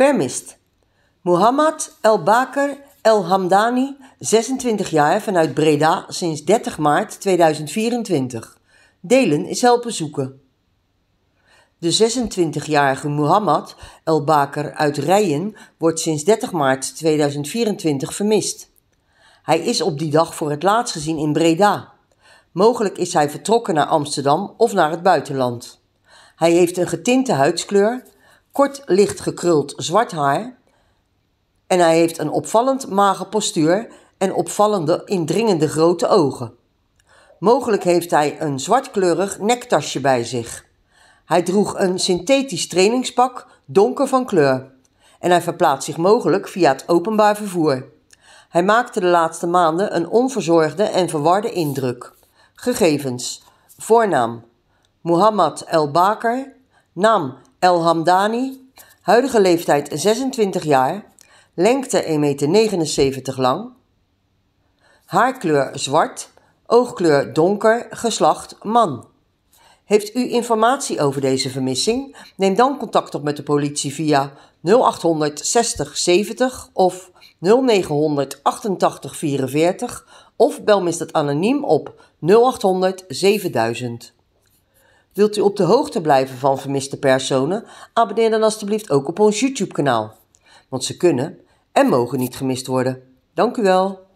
Vermist. Mohammad El Baker El Hamdani, 26 jaar vanuit Breda sinds 30 maart 2024. Delen is helpen zoeken. De 26-jarige Mohammad El Baker uit Rijen wordt sinds 30 maart 2024 vermist. Hij is op die dag voor het laatst gezien in Breda. Mogelijk is hij vertrokken naar Amsterdam of naar het buitenland. Hij heeft een getinte huidskleur, kort licht gekruld zwart haar en hij heeft een opvallend mager postuur en opvallende indringende grote ogen. Mogelijk heeft hij een zwartkleurig nektasje bij zich. Hij droeg een synthetisch trainingspak, donker van kleur. En hij verplaatst zich mogelijk via het openbaar vervoer. Hij maakte de laatste maanden een onverzorgde en verwarde indruk. Gegevens: voornaam Muhammad El Baker, naam El Hamdani, huidige leeftijd 26 jaar, lengte 1,79 meter lang, haarkleur zwart, oogkleur donker, geslacht man. Heeft u informatie over deze vermissing? Neem dan contact op met de politie via 0800 60 70 of 0900 88 of bel dat Anoniem op 0800 7000. Wilt u op de hoogte blijven van vermiste personen? Abonneer dan alstublieft ook op ons YouTube-kanaal. Want ze kunnen en mogen niet gemist worden. Dank u wel.